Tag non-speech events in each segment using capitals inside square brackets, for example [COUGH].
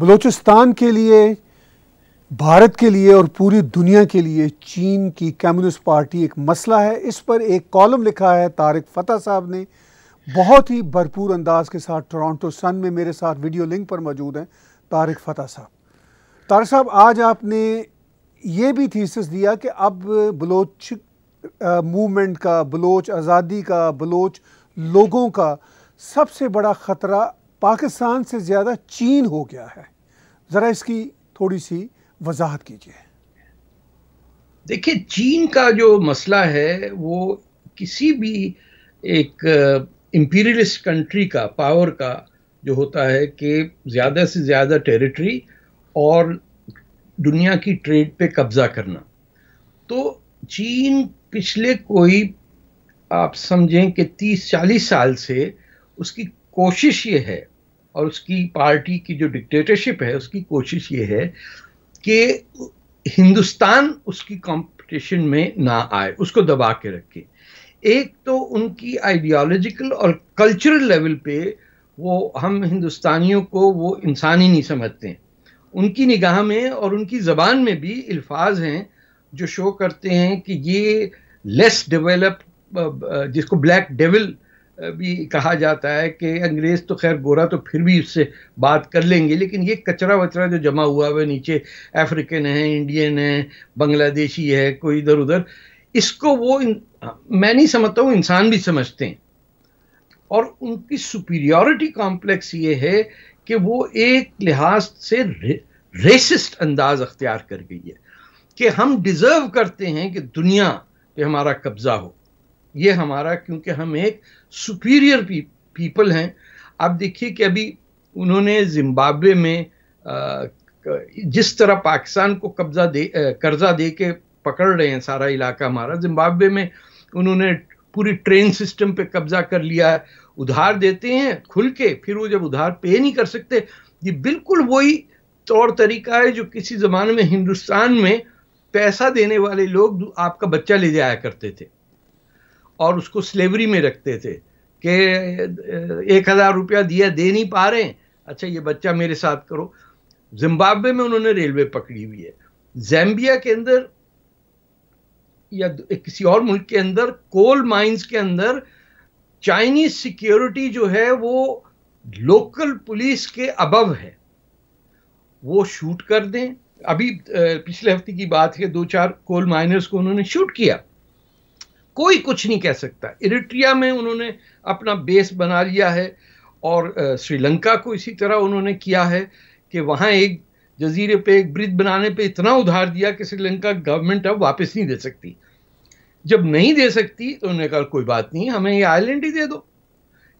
बलूचिस्तान के लिए भारत के लिए और पूरी दुनिया के लिए चीन की कम्युनिस्ट पार्टी एक मसला है इस पर एक कॉलम लिखा है तारिक फतेह साहब ने बहुत ही भरपूर अंदाज के साथ टोरंटो सन में मेरे साथ वीडियो लिंक पर मौजूद हैं तारिक फतेह साहब तारिक साहब आज आपने ये भी थीसिस दिया कि अब बलोच मूवमेंट का बलोच आज़ादी का बलोच लोगों का सबसे बड़ा ख़तरा पाकिस्तान से ज़्यादा चीन हो गया है ज़रा इसकी थोड़ी सी वजाहत कीजिए देखिए चीन का जो मसला है वो किसी भी एक इम्पीरियलिस्ट कंट्री का पावर का जो होता है कि ज़्यादा से ज़्यादा टेरिटरी और दुनिया की ट्रेड पे कब्ज़ा करना तो चीन पिछले कोई आप समझें कि 30-40 साल से उसकी कोशिश ये है और उसकी पार्टी की जो डिक्टेटरशिप है उसकी कोशिश ये है कि हिंदुस्तान उसकी कंपटीशन में ना आए उसको दबा के रखे एक तो उनकी आइडियोलॉजिकल और कल्चरल लेवल पे वो हम हिंदुस्तानियों को वो इंसान ही नहीं समझते उनकी निगाह में और उनकी ज़बान में भी अल्फाज हैं जो शो करते हैं कि ये लेस डेवलप जिसको ब्लैक डेविल भी कहा जाता है कि अंग्रेज़ तो खैर गोरा तो फिर भी उससे बात कर लेंगे लेकिन ये कचरा वचरा जो जमा हुआ है नीचे अफ्रीकन है इंडियन है बांग्लादेशी है कोई इधर उधर इसको वो इन, मैं नहीं समझता हूँ इंसान भी समझते हैं और उनकी सुपीरियॉरिटी कॉम्प्लेक्स ये है कि वो एक लिहाज से रे, रेसिस्ट अंदाज अख्तियार कर गई है कि हम डिज़र्व करते हैं कि दुनिया पे हमारा कब्ज़ा हो ये हमारा क्योंकि हम एक सुपीरियर पी, पीपल हैं आप देखिए कि अभी उन्होंने जिम्बाब्वे में जिस तरह पाकिस्तान को कब्जा दे कर्जा दे के पकड़ रहे हैं सारा इलाका हमारा जिम्बाब्वे में उन्होंने पूरी ट्रेन सिस्टम पे कब्जा कर लिया है उधार देते हैं खुल के फिर वो जब उधार पे नहीं कर सकते ये बिल्कुल वही तौर तरीका है जो किसी ज़माने में हिंदुस्तान में पैसा देने वाले लोग आपका बच्चा ले जाया करते थे और उसको स्लेवरी में रखते थे कि एक हज़ार रुपया दिया दे नहीं पा रहे अच्छा ये बच्चा मेरे साथ करो जिम्बाब्वे में उन्होंने रेलवे पकड़ी हुई है जैम्बिया के अंदर या किसी और मुल्क के अंदर कोल माइंस के अंदर चाइनीज सिक्योरिटी जो है वो लोकल पुलिस के अबव है वो शूट कर दें अभी पिछले हफ्ते की बात है दो चार कोल माइनर्स को उन्होंने शूट किया कोई कुछ नहीं कह सकता इरिट्रिया में उन्होंने अपना बेस बना लिया है और श्रीलंका को इसी तरह उन्होंने किया है कि वहाँ एक जजीरे पे एक ब्रिज बनाने पे इतना उधार दिया कि श्रीलंका गवर्नमेंट अब वापस नहीं दे सकती जब नहीं दे सकती तो उन्होंने कहा कोई बात नहीं हमें ये आइलैंड ही दे दो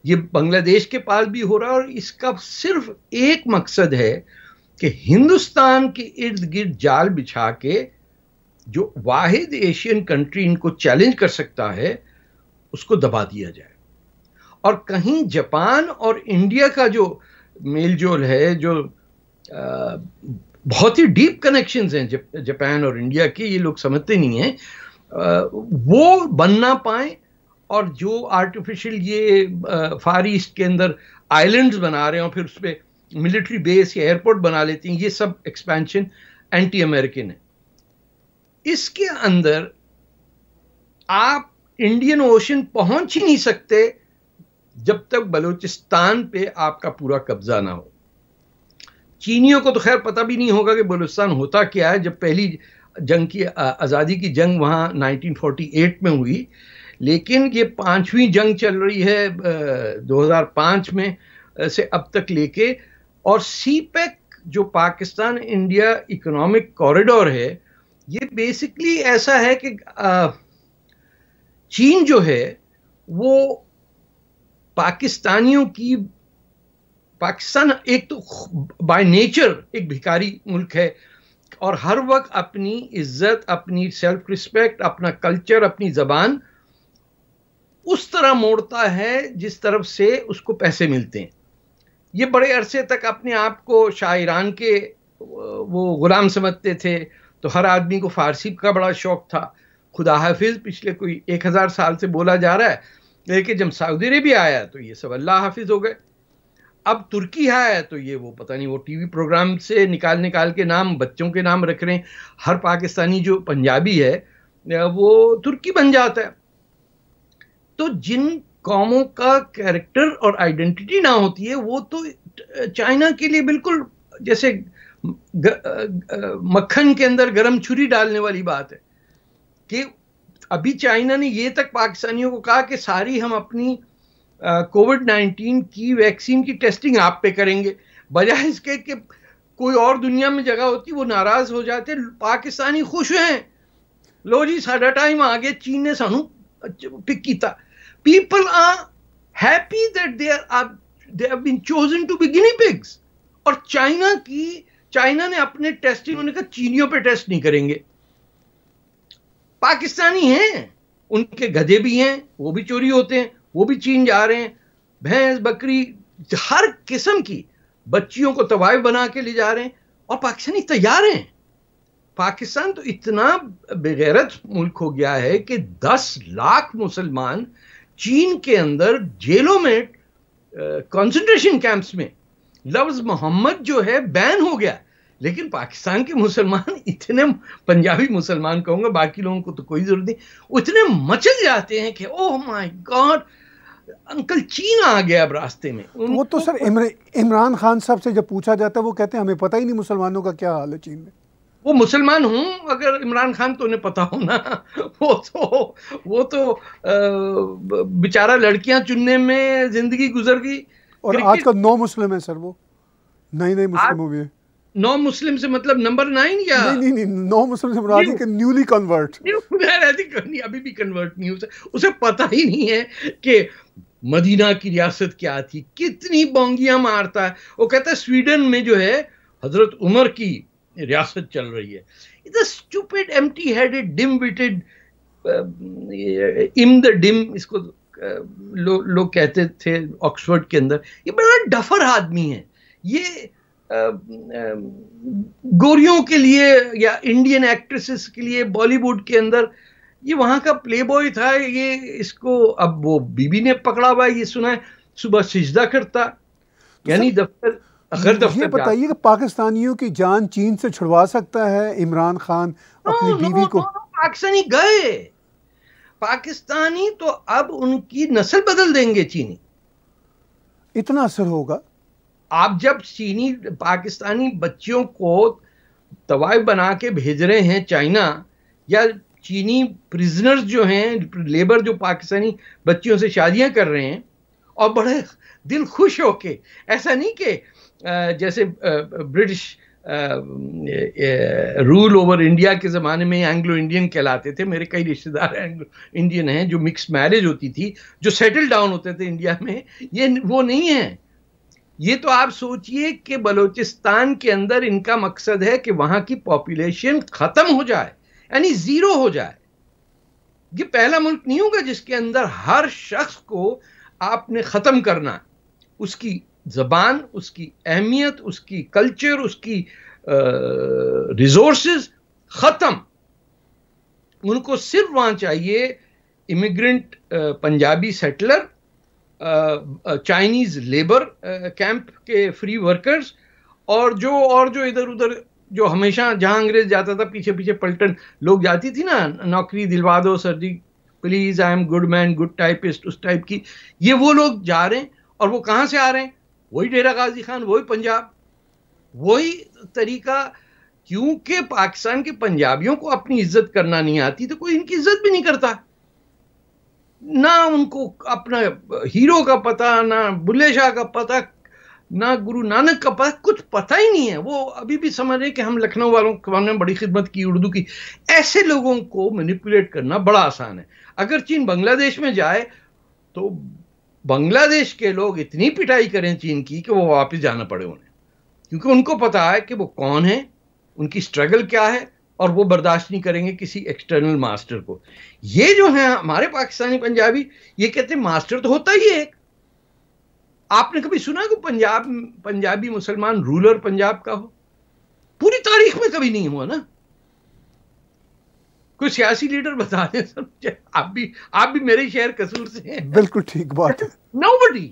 ये बांग्लादेश के पास भी हो रहा है और इसका सिर्फ एक मकसद है कि हिंदुस्तान के इर्द गिर्द जाल बिछा के जो वाहिद एशियन कंट्री इनको चैलेंज कर सकता है उसको दबा दिया जाए और कहीं जापान और इंडिया का जो मेलजोल है जो आ, बहुत ही डीप कनेक्शन हैं जापान और इंडिया की ये लोग समझते नहीं हैं वो बन ना पाए और जो आर्टिफिशियल ये फार ईस्ट के अंदर आइलैंड्स बना रहे हैं फिर उस पर मिलिट्री बेस या एयरपोर्ट बना लेती हैं ये सब एक्सपेंशन एंटी अमेरिकन है इसके अंदर आप इंडियन ओशन पहुंच ही नहीं सकते जब तक बलूचिस्तान पे आपका पूरा कब्जा ना हो चीनियों को तो खैर पता भी नहीं होगा कि बलूचिस्तान होता क्या है जब पहली जंग की आज़ादी की जंग वहाँ 1948 में हुई लेकिन ये पांचवीं जंग चल रही है 2005 में से अब तक लेके और सी पैक e जो पाकिस्तान इंडिया इकोनॉमिक कॉरिडोर है ये बेसिकली ऐसा है कि चीन जो है वो पाकिस्तानियों की पाकिस्तान एक तो बाय नेचर एक भिकारी मुल्क है और हर वक्त अपनी इज्जत अपनी सेल्फ रिस्पेक्ट अपना कल्चर अपनी ज़बान उस तरह मोड़ता है जिस तरफ से उसको पैसे मिलते हैं ये बड़े अरसे तक अपने आप को शायरान के वो गुलाम समझते थे तो हर आदमी को फारसी का बड़ा शौक था खुदा हाफिज पिछले कोई एक हज़ार साल से बोला जा रहा है लेकिन जब सऊदी अरेबिया आया तो ये सब अल्लाह हाफिज हो गए अब तुर्की आया तो ये वो पता नहीं वो टीवी प्रोग्राम से निकाल निकाल के नाम बच्चों के नाम रख रहे हैं हर पाकिस्तानी जो पंजाबी है वो तुर्की बन जाता है तो जिन कौमों का कैरेक्टर और आइडेंटिटी ना होती है वो तो चाइना के लिए बिल्कुल जैसे मक्खन के अंदर गरम छुरी डालने वाली बात है कि अभी चाइना ने ये तक पाकिस्तानियों को कहा कि सारी हम अपनी कोविड नाइन्टीन की वैक्सीन की टेस्टिंग आप पे करेंगे बजाय इसके कि कोई और दुनिया में जगह होती वो नाराज हो जाते पाकिस्तानी खुश हैं लो जी साडा टाइम आ गया चीन ने सानू पिक किया people are happy that they are they have been chosen to be guinea pigs और चाइना की चाइना ने अपने टेस्टिंग उन्होंने कहा चीनियों पे टेस्ट नहीं करेंगे पाकिस्तानी हैं उनके गधे भी हैं वो भी चोरी होते हैं वो भी चीन जा रहे हैं भैंस बकरी हर किस्म की बच्चियों को तबाह बना के ले जा रहे हैं और पाकिस्तानी तैयार हैं पाकिस्तान तो इतना बेगैरत मुल्क हो गया है कि 10 लाख मुसलमान चीन के अंदर जेलों में कंसंट्रेशन कैंप्स में लफ्ज मोहम्मद जो है बैन हो गया लेकिन पाकिस्तान के मुसलमान इतने पंजाबी मुसलमान कहूंगा बाकी लोगों को तो कोई ज़रूरत नहीं उतने मचल जाते हैं कि ओह माय गॉड अंकल चीन आ गया अब रास्ते में वो तो सर इमरान खान साहब से जब पूछा जाता है वो कहते हैं हमें पता ही नहीं मुसलमानों का क्या हाल है चीन में वो मुसलमान हूँ अगर इमरान खान तो उन्हें पता हो ना [LAUGHS] वो तो वो तो बेचारा लड़कियां चुनने में जिंदगी गुजर गई और आज का नौ मुस्लिम है सर वो नई नई मुस्लिम हुई है नौ मुस्लिम से मतलब नंबर नाइन या नहीं नहीं नहीं नौ मुस्लिम से मुराद के न्यूली कन्वर्ट नहीं अभी भी कन्वर्ट नहीं उसे उसे पता ही नहीं है कि मदीना की रियासत क्या थी कितनी बोंगियां मारता है वो कहता है स्वीडन में जो है हजरत उमर की रियासत चल रही है it's stupid empty headed dim witted इम द डिम इसको लोग लो कहते थे ऑक्सफोर्ड के अंदर ये बड़ा डफर आदमी है ये गोरियों के लिए या इंडियन एक्ट्रेसेस के लिए बॉलीवुड के अंदर ये वहाँ का प्लेबॉय था ये इसको अब वो बीबी ने पकड़ा हुआ ये सुना है सुबह सिजदा करता तो यानी दफ्तर अगर दफ्तर बताइए कि पाकिस्तानियों की जान चीन से छुड़वा सकता है इमरान खान हाँ, अपनी हाँ, बीवी को हाँ, पाकिस्तानी गए पाकिस्तानी तो अब उनकी नस्ल बदल देंगे चीनी इतना असर होगा आप जब चीनी पाकिस्तानी बच्चों को तवाइफ बना के भेज रहे हैं चाइना या चीनी प्रिजनर्स जो हैं लेबर जो पाकिस्तानी बच्चियों से शादियां कर रहे हैं और बड़े दिल खुश होके ऐसा नहीं कि जैसे ब्रिटिश रूल ओवर इंडिया के ज़माने में एंग्लो इंडियन कहलाते थे मेरे कई रिश्तेदार एंग्लो इंडियन हैं जो मिक्स मैरिज होती थी जो सेटल डाउन होते थे इंडिया में ये वो नहीं है ये तो आप सोचिए कि बलूचिस्तान के अंदर इनका मकसद है कि वहाँ की पॉपुलेशन ख़त्म हो जाए यानी ज़ीरो हो जाए ये पहला मुल्क नहीं होगा जिसके अंदर हर शख्स को आपने ख़त्म करना उसकी जबान उसकी अहमियत उसकी कल्चर उसकी रिजोर्स ख़त्म उनको सिर्फ वहाँ चाहिए immigrant Punjabi settler Chinese labour camp के फ्री वर्कर्स और जो और जो इधर उधर जो हमेशा जहाँ अंग्रेज जाता था पीछे पीछे पलटन लोग जाती थी ना नौकरी दिलवा दो sir ji please I am good man good typist उस टाइप की ये वो लोग जा रहे हैं और वो कहाँ से आ रहे हैं वही डेरा गाजी खान वही पंजाब वही तरीका क्योंकि पाकिस्तान के पंजाबियों को अपनी इज्जत करना नहीं आती तो कोई इनकी इज्जत भी नहीं करता ना उनको अपना हीरो का पता ना बुल्ले शाह का पता ना गुरु नानक का पता कुछ पता ही नहीं है वो अभी भी समझ रहे कि हम लखनऊ वालों के में बड़ी खिदमत की उर्दू की ऐसे लोगों को मैनिपुलेट करना बड़ा आसान है अगर चीन बांग्लादेश में जाए तो बांग्लादेश के लोग इतनी पिटाई करें चीन की कि वो वापस जाना पड़े उन्हें क्योंकि उनको पता है कि वो कौन है उनकी स्ट्रगल क्या है और वो बर्दाश्त नहीं करेंगे किसी एक्सटर्नल मास्टर को ये जो है हमारे पाकिस्तानी पंजाबी ये कहते हैं मास्टर तो होता ही एक आपने कभी सुना कि पंजाब पंजाबी मुसलमान रूलर पंजाब का हो पूरी तारीख में कभी नहीं हुआ ना कोई सियासी लीडर बता दें सर मुझे आप भी आप भी मेरे शहर कसूर से हैं बिल्कुल ठीक बात है nobody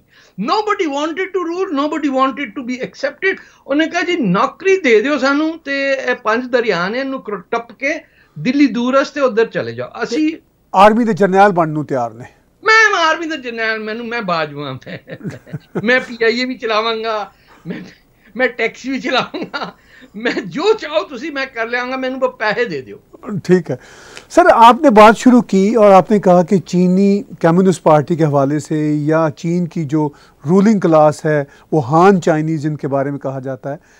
nobody wanted to rule nobody wanted to be accepted उन्हें कहा जी नौकरी दे ਦਿਓ ਸਾਨੂੰ ਤੇ ਇਹ ਪੰਜ ਦਰਿਆ ਨੇ ਇਹਨੂੰ ਟੱਪ ਕੇ ਦਿੱਲੀ ਦੂਰਸ ਤੇ ਉਧਰ ਚਲੇ ਜਾਓ ਅਸੀਂ ਆਰਮੀ ਦੇ ਜਰਨੈਲ ਬਣਨ ਨੂੰ ਤਿਆਰ ਨੇ ਮੈਂ ਆਰਮੀ ਦਾ ਜਰਨੈਲ ਮੈਨੂੰ ਮੈਂ ਬਾਜੂਆਂ ਮੈਂ ਮੈਂ ਪੀਆਈਏ ਵੀ ਚਲਾਵਾਂਗਾ ਮੈਂ ਮੈਂ ਟੈਕਸੀ ਵੀ ਚਲਾਵਾਂਗਾ मैं जो चाहो ਤੁਸੀਂ मैं कर ਲਿਆਂਗਾ ਮੈਨੂੰ ਬਸ ਪੈਸੇ ਦੇ ठीक है सर आपने बात शुरू की और आपने कहा कि चीनी कम्युनिस्ट पार्टी के हवाले से या चीन की जो रूलिंग क्लास है वो हान चाइनीज़ जिनके बारे में कहा जाता है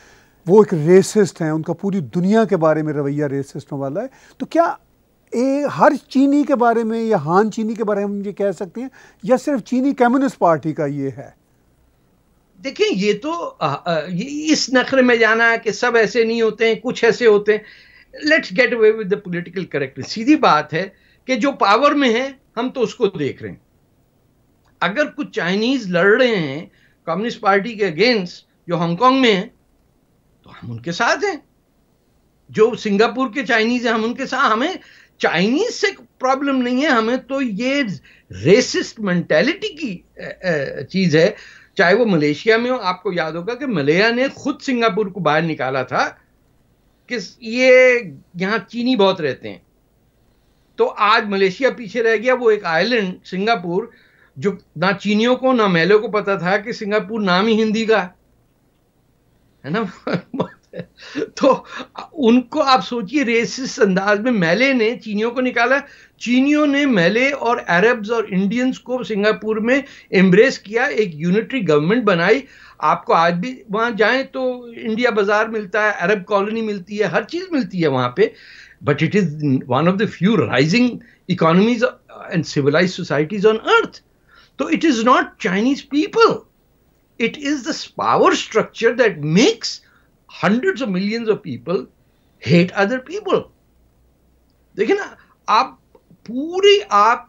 वो एक रेसिस्ट हैं उनका पूरी दुनिया के बारे में रवैया रेसिस्टों वाला है तो क्या ए, हर चीनी के बारे में या हान चीनी के बारे में हम ये कह सकते हैं या सिर्फ चीनी कम्युनिस्ट पार्टी का ये है देखिए ये तो आ, आ, ये इस नखरे में जाना है कि सब ऐसे नहीं होते हैं कुछ ऐसे होते हैं let's get away with the political correct सीधी बात है कि जो पावर में है हम तो उसको देख रहे हैं अगर कुछ चाइनीज लड़ रहे हैं कम्युनिस्ट पार्टी के अगेंस्ट जो हांगकॉन्ग में है तो हम उनके साथ हैं जो सिंगापुर के चाइनीज हैं हम उनके साथ हमें चाइनीज से प्रॉब्लम नहीं है हमें तो ये रेसिस्ट मेंटेलिटी की चीज है चाहे वो मलेशिया में हो आपको याद होगा कि मलेया ने खुद सिंगापुर को बाहर निकाला था कि ये यहाँ चीनी बहुत रहते हैं तो आज मलेशिया पीछे रह गया वो एक आइलैंड सिंगापुर जो ना चीनियों को ना मेलों को पता था कि सिंगापुर नाम ही हिंदी का है ना [LAUGHS] तो उनको आप सोचिए रेसिस अंदाज में मैले ने चीनियों को निकाला चीनियों ने मैले और अरब्स और इंडियंस को सिंगापुर में एम्ब्रेस किया एक यूनिटरी गवर्नमेंट बनाई आपको आज भी वहां जाएं तो इंडिया बाजार मिलता है अरब कॉलोनी मिलती है हर चीज़ मिलती है वहां पे but it is one of the few rising economies and civilise societies on earth तो it is not Chinese people it is this power structure that makes hundreds of millions of people hate other people देखिए ना आप पूरी आप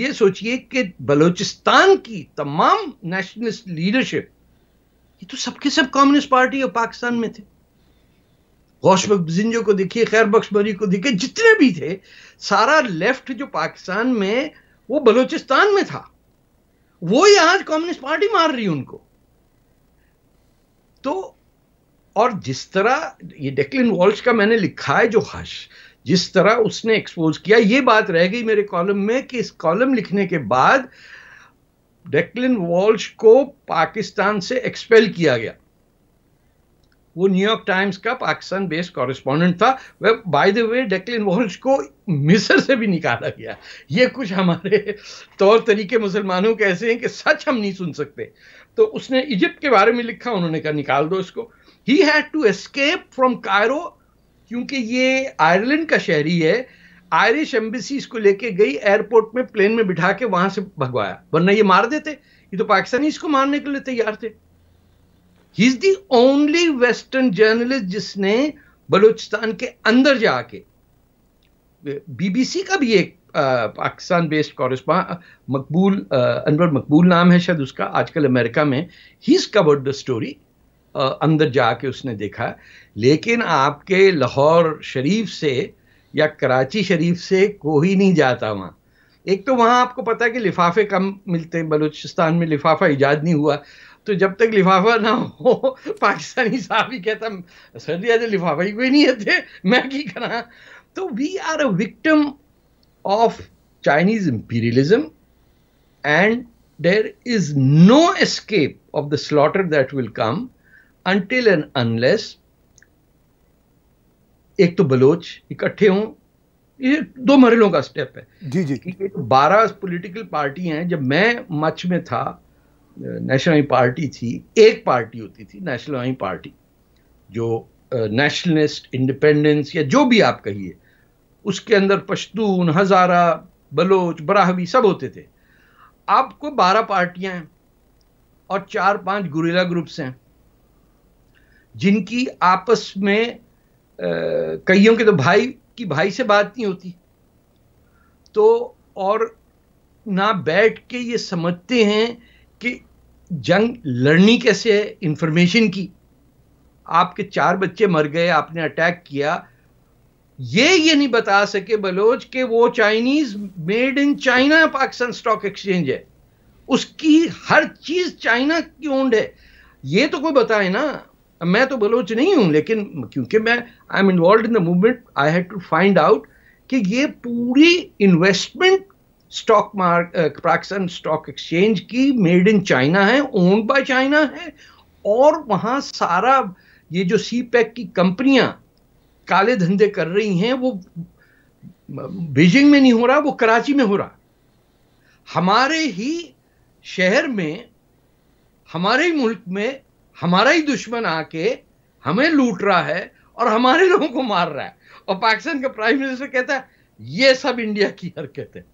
ये सोचिए कि बलूचिस्तान की तमाम नेशनलिस्ट लीडरशिप ये तो सबके सब कम्युनिस्ट पार्टी और पाकिस्तान में थे गौशबक को देखिए खैर बख्श को देखिए जितने भी थे सारा लेफ्ट जो पाकिस्तान में वो बलूचिस्तान में था वो यहां कम्युनिस्ट पार्टी मार रही उनको तो और जिस तरह ये डेक्लिन वॉल्श का मैंने लिखा है जो हश जिस तरह उसने एक्सपोज किया ये बात रह गई मेरे कॉलम में कि इस कॉलम लिखने के बाद डेक्लिन वॉल्श को पाकिस्तान से एक्सपेल किया गया वो न्यूयॉर्क टाइम्स का पाकिस्तान बेस्ड कॉरेस्पॉन्डेंट था वह by the way Declan Walsh को मिस्र से भी निकाला गया ये कुछ हमारे तौर तरीके मुसलमानों के ऐसे हैं कि सच हम नहीं सुन सकते तो उसने इजिप्ट के बारे में लिखा उन्होंने कहा निकाल दो इसको he had to escape from Cairo क्योंकि ये आयरलैंड का शहरी है आयरिश एम्बेसी इसको लेके गई एयरपोर्ट में प्लेन में बिठा के वहां से भगवाया वरना ये मार देते ये तो पाकिस्तानी इसको मारने के लिए तैयार थे he is the only western journalist जिसने बलूचिस्तान के अंदर जाके बीबीसी का भी एक पाकिस्तान बेस्ड कॉरेस्पॉन्ड मकबूल अनवर मकबूल नाम है शायद उसका आजकल अमेरिका में he is covered the story अंदर जाके उसने देखा लेकिन आपके लाहौर शरीफ से या कराची शरीफ से कोई नहीं जाता वहाँ एक तो वहाँ आपको पता है कि लिफाफे कम मिलते हैं बलूचिस्तान में लिफाफा ईजाद नहीं हुआ तो जब तक लिफाफा ना हो [LAUGHS] पाकिस्तानी साहब ही कहता सर दिया लिफाफा ही कोई नहीं है मैं की करा तो we are a victim of Chinese imperialism and there is no escape of the slaughter that will come until and unless एक तो बलोच इकट्ठे हों ये दो मरलों का स्टेप है जी जी बारह पोलिटिकल पार्टी हैं जब मैं मच में था नेशनल पार्टी थी एक पार्टी होती थी नेशनल पार्टी जो नेशनलिस्ट इंडिपेंडेंस या जो भी आप कहिए उसके अंदर पश्तून हजारा बलोच बराहवी सब होते थे आपको बारह पार्टियां हैं और चार पांच गुरिला ग्रुप्स हैं जिनकी आपस में कईयों के तो भाई की भाई से बात नहीं होती तो और ना बैठ के ये समझते हैं कि जंग लड़नी कैसे है इंफॉर्मेशन की आपके चार बच्चे मर गए आपने अटैक किया ये ये नहीं बता सके बलोच के वो Chinese made in China Pakistan stock exchange है उसकी हर चीज चाइना की ओंड है ये तो कोई बताए ना मैं तो बलोच नहीं हूं लेकिन क्योंकि मैं I am involve in the movement I had to find out कि ये पूरी investment stock mark Pakistan stock exchange की मेड इन चाइना है ओन बाय चाइना है और वहां सारा ये जो सी पैक e की कंपनियां काले धंधे कर रही हैं वो बीजिंग में नहीं हो रहा वो कराची में हो रहा हमारे ही शहर में हमारे ही मुल्क में हमारा ही दुश्मन आके हमें लूट रहा है और हमारे लोगों को मार रहा है और पाकिस्तान का प्राइम मिनिस्टर कहता है ये सब इंडिया की हरकत है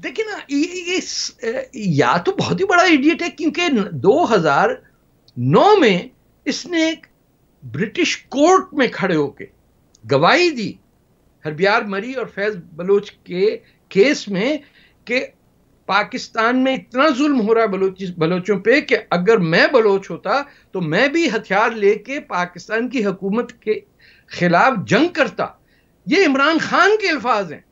देखिए ना ये, ये या तो बहुत ही बड़ा इडियट है क्योंकि 2009 में इसने एक ब्रिटिश कोर्ट में खड़े होके गवाही दी हरबियार मरी और फैज बलोच के केस में कि पाकिस्तान में इतना जुल्म हो रहा है बलोच बलोचों पे कि अगर मैं बलोच होता तो मैं भी हथियार लेके पाकिस्तान की हुकूमत के खिलाफ जंग करता ये इमरान खान के अल्फाज हैं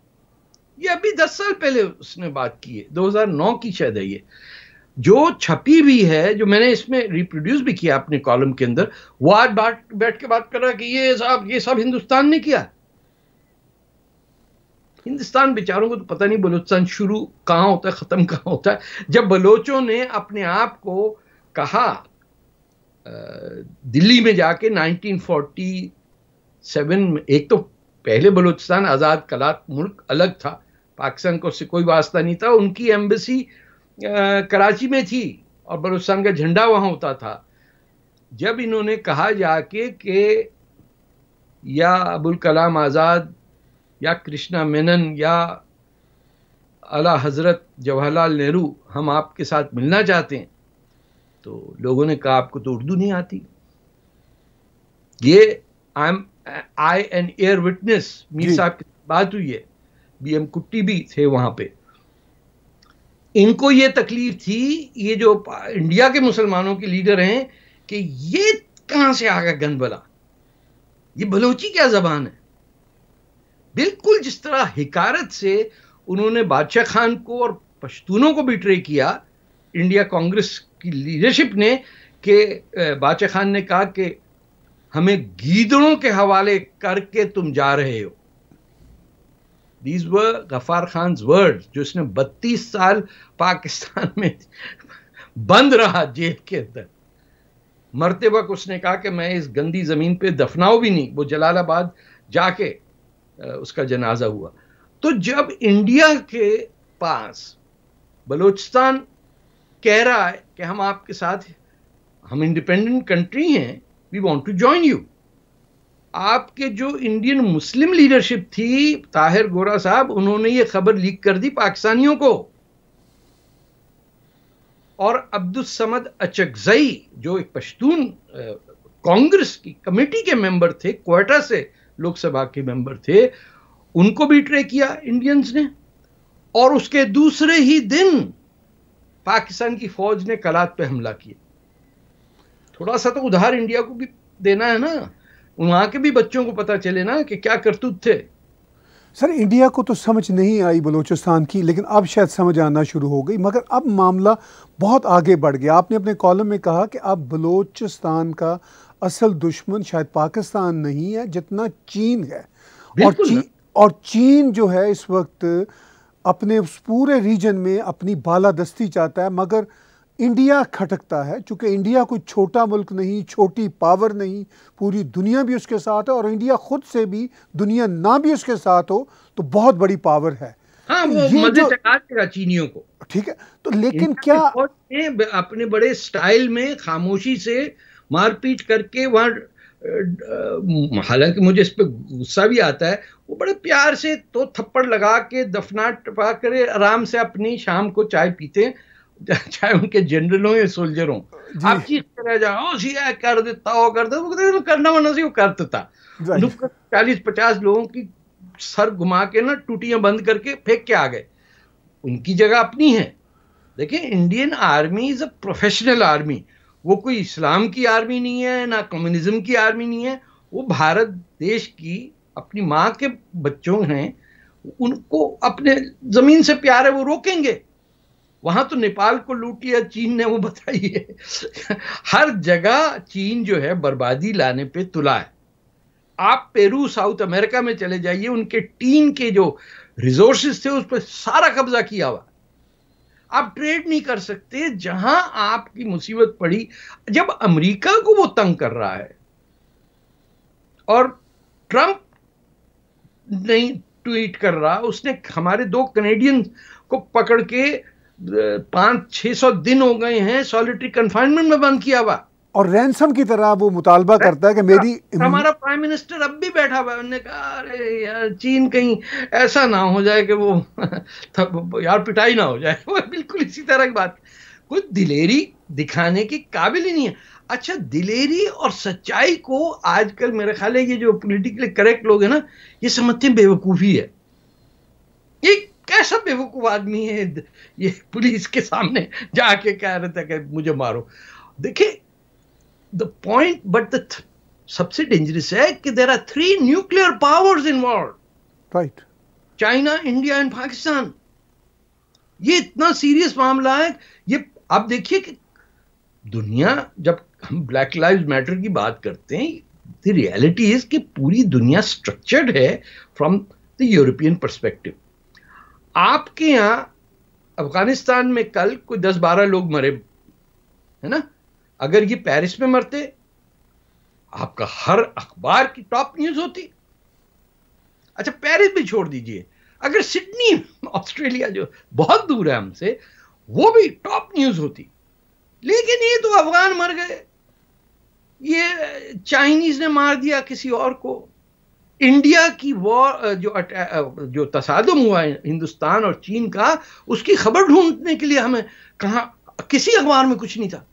ये अभी दस साल पहले उसने बात की है 2009 की शायद है ये जो छपी भी है जो मैंने इसमें रिप्रोड्यूस भी किया अपने कॉलम के अंदर वो आज बैठ के बात कर रहा है कि ये साहब ये सब हिंदुस्तान ने किया हिंदुस्तान बेचारों को तो पता नहीं बलोचिस्तान शुरू कहाँ होता है ख़त्म कहाँ होता है जब बलोचों ने अपने आप को कहा दिल्ली में जाके 1947 में एक तो पहले बलोचिस्तान आज़ाद कला मुल्क अलग था पाकिस्तान को उससे कोई वास्ता नहीं था उनकी एम्बेसी कराची में थी और बलोचिस्तान का झंडा वहाँ होता था जब इन्होंने कहा जाके के या अबुल कलाम आज़ाद या कृष्णा मेनन या अला हज़रत जवाहरलाल नेहरू हम आपके साथ मिलना चाहते हैं तो लोगों ने कहा आपको तो उर्दू नहीं आती ये I am I an eye witness Mir साहब की बात हुई है बी एम कुट्टी भी थे वहां पे इनको ये तकलीफ थी ये जो इंडिया के मुसलमानों के लीडर हैं कि ये कहां से आ गया गंद बला ये बलोची क्या जबान है बिल्कुल जिस तरह हिकारत से उन्होंने बादशाह खान को और पश्तूनों को बिट्रे किया इंडिया कांग्रेस की लीडरशिप ने कि बादशाह खान ने कहा कि हमें गीदड़ों के हवाले करके तुम जा रहे हो दीज व गफार खान वर्ड जो इसने 32 साल पाकिस्तान में बंद रहा जेल के अंदर मरते वक्त उसने कहा कि मैं इस गंदी ज़मीन पे दफनाऊ भी नहीं वो जलालाबाद जाके उसका जनाजा हुआ तो जब इंडिया के पास बलोचिस्तान कह रहा है कि हम आपके साथ हम इंडिपेंडेंट कंट्री हैं we want to join you आपके जो इंडियन मुस्लिम लीडरशिप थी ताहिर गोरा साहब उन्होंने ये खबर लीक कर दी पाकिस्तानियों को और अब्दुलसमद अचकजई जो एक पश्तून कांग्रेस की कमेटी के मेंबर थे क्वेटा से लोकसभा के मेंबर थे उनको भी ट्रे किया इंडियंस ने और उसके दूसरे ही दिन पाकिस्तान की फौज ने कलात पे हमला किया थोड़ा सा तो उधार इंडिया को भी देना है ना वहां के भी बच्चों को पता चले ना कि क्या करतूत थे सर इंडिया को तो समझ नहीं आई बलूचिस्तान की लेकिन अब शायद समझ आना शुरू हो गई मगर अब मामला बहुत आगे बढ़ गया आपने अपने कॉलम में कहा कि अब बलूचिस्तान का असल दुश्मन शायद पाकिस्तान नहीं है जितना चीन है और चीन और चीन जो है इस वक्त अपने उस पूरे रीजन में अपनी बालादस्ती चाहता है मगर इंडिया खटकता है क्योंकि इंडिया कोई छोटा मुल्क नहीं छोटी पावर नहीं पूरी दुनिया भी उसके साथ है और इंडिया खुद से भी दुनिया ना भी उसके साथ हो तो बहुत बड़ी पावर है हाँ वो जो, चीनियों को ठीक है तो लेकिन क्या अपने बड़े स्टाइल में खामोशी से मारपीट करके वहाँ हालांकि मुझे इस पर गुस्सा भी आता है वो बड़े प्यार से तो थप्पड़ लगा के दफनाट टपा कर आराम से अपनी शाम को चाय पीते [LAUGHS] चाहे उनके जनरल हो या सोल्जर हो आप चीज कर जाओ सीधा कर देता हो कर देता वो तो करना वरना से वो कर देता चालीस पचास लोगों की सर घुमा के ना टूटियां बंद करके फेंक के आ गए उनकी जगह अपनी है देखिए Indian army is a professional army वो कोई इस्लाम की आर्मी नहीं है ना कम्युनिज्म की आर्मी नहीं है वो भारत देश की अपनी माँ के बच्चों हैं उनको अपने जमीन से प्यार है वो रोकेंगे वहां तो नेपाल को लूट लिया चीन ने वो बताई है हर जगह चीन जो है बर्बादी लाने पे तुला है आप पेरू साउथ अमेरिका में चले जाइए उनके टीन के जो रिसोर्सेज थे उस पर सारा कब्जा किया हुआ आप ट्रेड नहीं कर सकते जहां आपकी मुसीबत पड़ी जब अमेरिका को वो तंग कर रहा है और ट्रंप नहीं ट्वीट कर रहा उसने हमारे दो कनेडियन को पकड़ के पांच छह सौ दिन हो गए हैं सॉलिटरी कंफाइनमेंट में बंद किया हुआ और रैनसम की तरह वो मुतालबा करता है कि मेरी हमारा प्राइम मिनिस्टर अब भी बैठा हुआ है कहा अरे यार चीन कहीं ऐसा ना हो जाए कि वो [LAUGHS] यार पिटाई ना हो जाए [LAUGHS] वो बिल्कुल इसी तरह की बात कोई दिलेरी दिखाने की काबिल ही नहीं है अच्छा दिलेरी और सच्चाई को आजकल मेरे ख्याल है ये जो पोलिटिकली करेक्ट लोग हैं ना ये समझते हैं बेवकूफ़ी है ये कैसा बेवकूफ़ आदमी है ये पुलिस के सामने जाके कह रहे थे कि मुझे मारो देखिए the point, but the th- सबसे डेंजरस है कि there are three nuclear powers involve right China India and Pakistan ये इतना सीरियस मामला है ये आप देखिए कि दुनिया जब हम ब्लैक लाइव मैटर की बात करते हैं द रियलिटी इज कि पूरी दुनिया स्ट्रक्चर्ड है फ्रॉम द यूरोपियन परस्पेक्टिव आपके यहां अफगानिस्तान में कल कोई दस बारह लोग मरे है ना अगर ये पेरिस में मरते आपका हर अखबार की टॉप न्यूज होती अच्छा पेरिस भी छोड़ दीजिए अगर सिडनी ऑस्ट्रेलिया जो बहुत दूर है हमसे वो भी टॉप न्यूज होती लेकिन ये तो अफगान मर गए ये चाइनीज ने मार दिया किसी और को इंडिया की वॉर जो जो तसादम हुआ है हिंदुस्तान और चीन का उसकी खबर ढूंढने के लिए हमें कहा किसी अखबार में कुछ नहीं था